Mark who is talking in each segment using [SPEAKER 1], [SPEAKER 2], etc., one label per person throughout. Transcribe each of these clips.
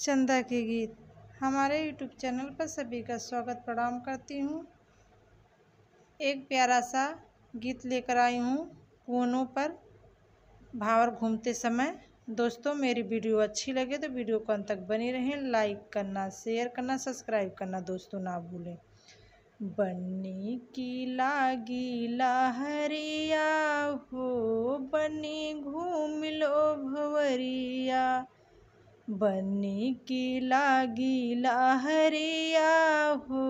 [SPEAKER 1] चंदा के गीत हमारे यूट्यूब चैनल पर सभी का स्वागत प्रणाम करती हूँ एक प्यारा सा गीत लेकर आई हूँ कोनों पर भावर घूमते समय दोस्तों मेरी वीडियो अच्छी लगे तो वीडियो को अंत तक बनी रहें लाइक करना शेयर करना सब्सक्राइब करना दोस्तों ना भूलें बनी की लागी हरिया हो बनी घूम लो भवरिया बनी गीला गीला हरिया हो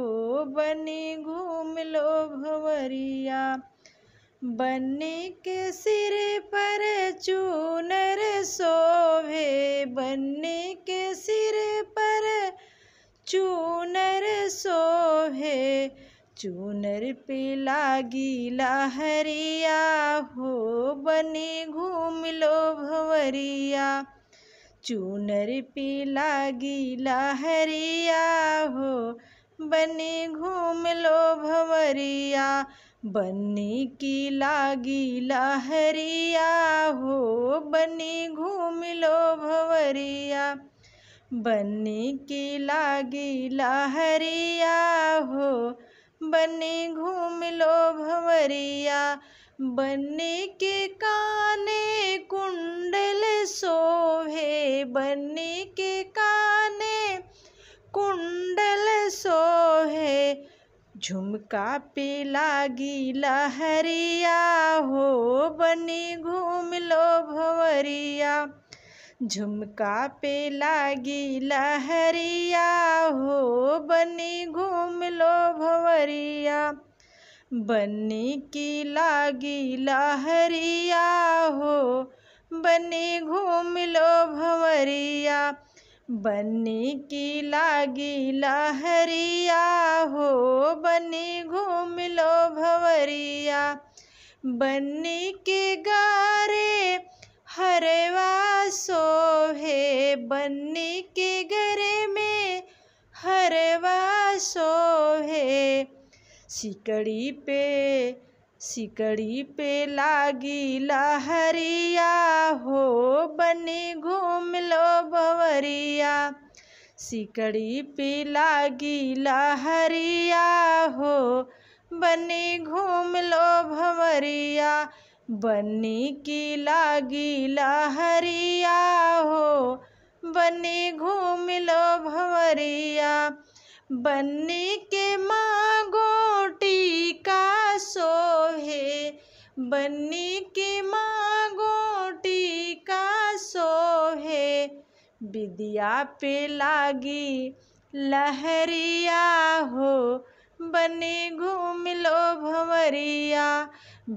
[SPEAKER 1] बनी घूम लो भवरिया बने के सिर पर चूनर सोभे बने के सिर पर चूनर सोभे चूनर पे लागी हरिया हो बनी घूम लो भवरिया चूनर पीला गीला हरिया हो बने घूम लो भवरिया बने की लागी हरिया हो बने घूम लो भंवरिया बने की लागी हरिया हो बने घूम लो भवरिया बने के काने बन्नी के काने कुंडल सोहे झुमका पीला गीला हरिया हो बनी घूम लो भवरिया झुमका पीला गीला हरिया हो बनी घूम लो भवरिया बनी की लागी लहरिया हो बनी घूम लो भंवरिया बनी की लागी लहरिया हो बनी घूम लो भंवरिया बनी के गारे हरवा सोहे बनी के गरे में हरवा सोहे सिकड़ी पे सिकड़ी पे लागी लहरिया बनी घूम लो भवरिया सिकड़ी पीला गीला हरिया हो बनी घूम लो भवरिया बनी की गीला हरिया हो बनी घूम लो भवरिया बनी के माँ गोटी का सोहे बनी के माँ विद्या पे लागी लहरिया हो बने घूम लो भंवरिया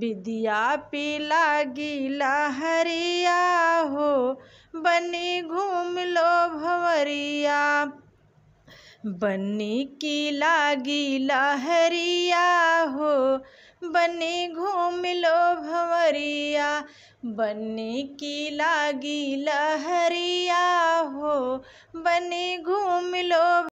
[SPEAKER 1] विद्या पे लागी लहरिया हो बने घूम लो भंवरिया बनी की लागी लहरिया हो बनी घूम लो भंवरिया बनी की लागी लहरिया हो बनी घूम लो